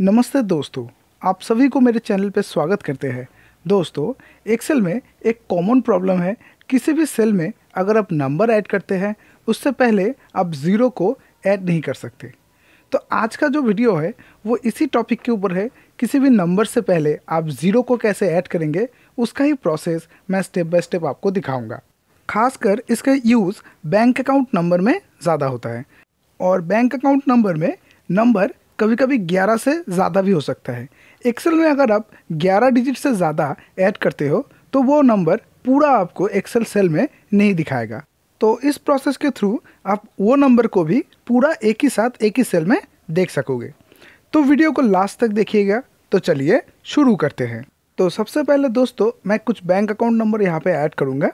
नमस्ते दोस्तों आप सभी को मेरे चैनल पर स्वागत करते हैं दोस्तों एक्सेल में एक कॉमन प्रॉब्लम है किसी भी सेल में अगर आप नंबर ऐड करते हैं उससे पहले आप ज़ीरो को ऐड नहीं कर सकते तो आज का जो वीडियो है वो इसी टॉपिक के ऊपर है किसी भी नंबर से पहले आप ज़ीरो को कैसे ऐड करेंगे उसका ही प्रोसेस मैं स्टेप बाय स्टेप आपको दिखाऊँगा खासकर इसका यूज़ बैंक अकाउंट नंबर में ज़्यादा होता है और बैंक अकाउंट नंबर में नंबर कभी कभी 11 से ज़्यादा भी हो सकता है एक्सेल में अगर आप 11 डिजिट से ज़्यादा ऐड करते हो तो वो नंबर पूरा आपको एक्सेल सेल में नहीं दिखाएगा तो इस प्रोसेस के थ्रू आप वो नंबर को भी पूरा एक ही साथ एक ही सेल में देख सकोगे तो वीडियो को लास्ट तक देखिएगा तो चलिए शुरू करते हैं तो सबसे पहले दोस्तों मैं कुछ बैंक अकाउंट नंबर यहाँ पे ऐड करूँगा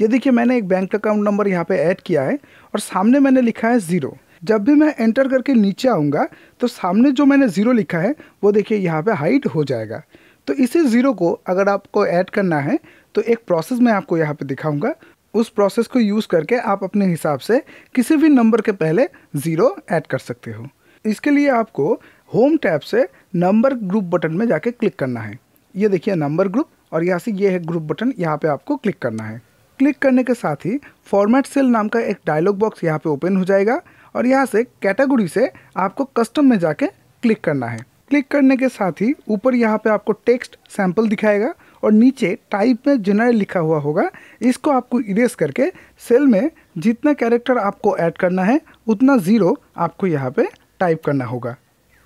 ये देखिए मैंने एक बैंक अकाउंट नंबर यहाँ पे ऐड किया है और सामने मैंने लिखा है ज़ीरो जब भी मैं एंटर करके नीचे आऊँगा तो सामने जो मैंने ज़ीरो लिखा है वो देखिए यहाँ पर हाइट हो जाएगा तो इसी ज़ीरो को अगर आपको ऐड करना है तो एक प्रोसेस मैं आपको यहाँ पे दिखाऊँगा उस प्रोसेस को यूज़ करके आप अपने हिसाब से किसी भी नंबर के पहले ज़ीरो ऐड कर सकते हो इसके लिए आपको होम टैब से नंबर ग्रुप बटन में जाके क्लिक करना है ये देखिए नंबर ग्रुप और यहाँ से ये है ग्रुप बटन यहाँ पे आपको क्लिक करना है क्लिक करने के साथ ही फॉर्मेट सेल नाम का एक डायलॉग बॉक्स यहाँ पे ओपन हो जाएगा और यहाँ से कैटेगरी से आपको कस्टम में जाके क्लिक करना है क्लिक करने के साथ ही ऊपर यहाँ पे आपको टेक्स्ट सैम्पल दिखाएगा और नीचे टाइप में जनरल लिखा हुआ होगा इसको आपको इरेज करके सेल में जितना कैरेक्टर आपको ऐड करना है उतना ज़ीरो आपको यहाँ पे टाइप करना होगा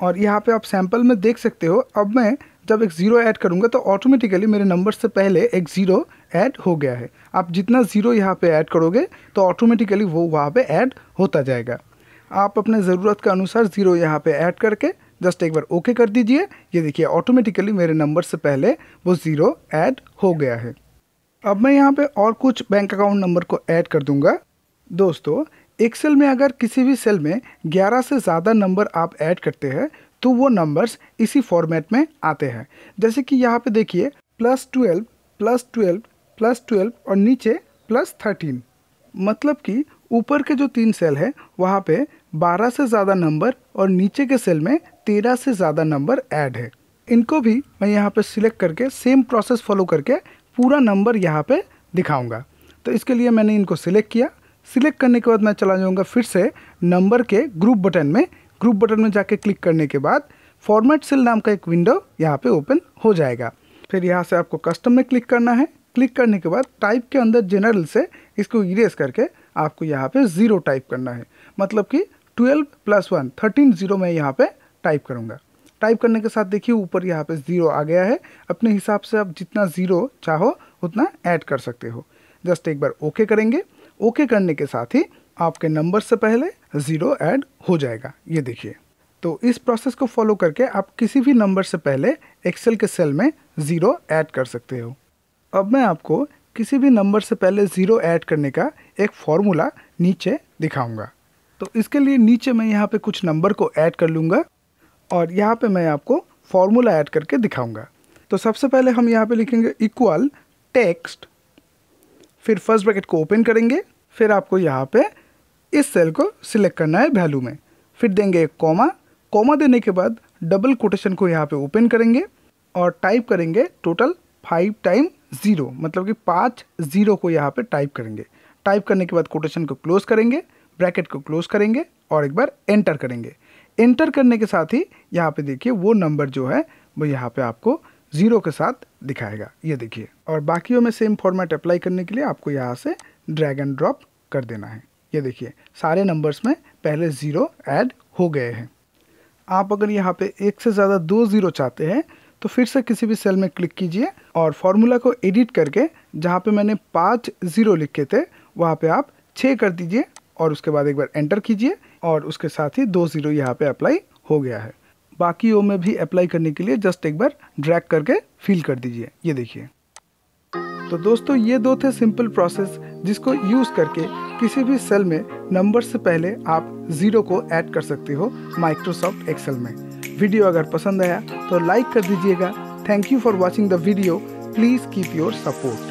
और यहाँ पे आप सैम्पल में देख सकते हो अब मैं जब एक ज़ीरो ऐड करूँगा तो ऑटोमेटिकली मेरे नंबर से पहले एक ज़ीरो ऐड हो गया है आप जितना ज़ीरो यहाँ पर ऐड करोगे तो ऑटोमेटिकली वो वहाँ पर ऐड होता जाएगा आप अपने ज़रूरत के अनुसार ज़ीरो यहाँ पे ऐड करके जस्ट एक बार ओके कर दीजिए ये देखिए ऑटोमेटिकली मेरे नंबर से पहले वो ज़ीरो ऐड हो गया है अब मैं यहाँ पे और कुछ बैंक अकाउंट नंबर को ऐड कर दूंगा दोस्तों एक्सेल में अगर किसी भी सेल में ग्यारह से ज़्यादा नंबर आप ऐड करते हैं तो वो नंबर्स इसी फॉर्मेट में आते हैं जैसे कि यहाँ पर देखिए plus twelve plus twelve plus twelve और नीचे प्लस थर्टीन मतलब कि ऊपर के जो तीन सेल है वहाँ पे 12 से ज़्यादा नंबर और नीचे के सेल में 13 से ज़्यादा नंबर ऐड है इनको भी मैं यहाँ पे सिलेक्ट करके सेम प्रोसेस फॉलो करके पूरा नंबर यहाँ पे दिखाऊंगा तो इसके लिए मैंने इनको सिलेक्ट किया सिलेक्ट करने के बाद मैं चला जाऊँगा फिर से नंबर के ग्रुप बटन में ग्रुप बटन में जाके क्लिक करने के बाद फॉर्मेट सेल नाम का एक विंडो यहाँ पर ओपन हो जाएगा फिर यहाँ से आपको कस्टम में क्लिक करना है क्लिक करने के बाद टाइप के अंदर जनरल से इसको इरेज करके आपको यहाँ पे ज़ीरो टाइप करना है मतलब कि twelve plus one thirteen zero मैं यहाँ पे टाइप करूँगा टाइप करने के साथ देखिए ऊपर यहाँ पे ज़ीरो आ गया है अपने हिसाब से आप जितना ज़ीरो चाहो उतना ऐड कर सकते हो जस्ट एक बार ओके करेंगे ओके करने के साथ ही आपके नंबर से पहले ज़ीरो ऐड हो जाएगा ये देखिए तो इस प्रोसेस को फॉलो करके आप किसी भी नंबर से पहले एक्सेल के सेल में ज़ीरो ऐड कर सकते हो अब मैं आपको किसी भी नंबर से पहले ज़ीरो ऐड करने का एक फॉर्मूला नीचे दिखाऊंगा तो इसके लिए नीचे मैं यहाँ पे कुछ नंबर को ऐड कर लूँगा और यहाँ पे मैं आपको फॉर्मूला ऐड करके दिखाऊंगा तो सबसे पहले हम यहाँ पे लिखेंगे इक्वल टेक्स्ट फिर फर्स्ट ब्रैकेट को ओपन करेंगे फिर आपको यहाँ पे इस सेल को सिलेक्ट करना है वैल्यू में फिर देंगे एक कॉमा कॉमा देने के बाद डबल कोटेशन को यहाँ पर ओपन करेंगे और टाइप करेंगे टोटल फाइव टाइम ज़ीरो मतलब कि पाँच ज़ीरो को यहाँ पे टाइप करेंगे टाइप करने के बाद कोटेशन को क्लोज करेंगे ब्रैकेट को क्लोज करेंगे और एक बार एंटर करेंगे एंटर करने के साथ ही यहाँ पे देखिए वो नंबर जो है वो यहाँ पे आपको ज़ीरो के साथ दिखाएगा ये देखिए और बाकियों में सेम फॉर्मेट अप्लाई करने के लिए आपको यहाँ से ड्रैग एंड ड्रॉप कर देना है ये देखिए सारे नंबर्स में पहले ज़ीरो ऐड हो गए हैं आप अगर यहाँ पे एक से ज़्यादा दो ज़ीरो चाहते हैं तो फिर से किसी भी सेल में क्लिक कीजिए और फार्मूला को एडिट करके जहाँ पर मैंने पाँच ज़ीरो लिखे थे वहाँ पर आप छः कर दीजिए और उसके बाद एक बार एंटर कीजिए और उसके साथ ही दो ज़ीरो यहाँ पे अप्लाई हो गया है बाकी ओ में भी अप्लाई करने के लिए जस्ट एक बार ड्रैग करके फिल कर दीजिए ये देखिए तो दोस्तों ये दो थे सिंपल प्रोसेस जिसको यूज़ करके किसी भी सेल में नंबर से पहले आप ज़ीरो को ऐड कर सकते हो माइक्रोसॉफ्ट एक्सेल में वीडियो अगर पसंद आया तो लाइक कर दीजिएगा thank you for watching the video please keep your support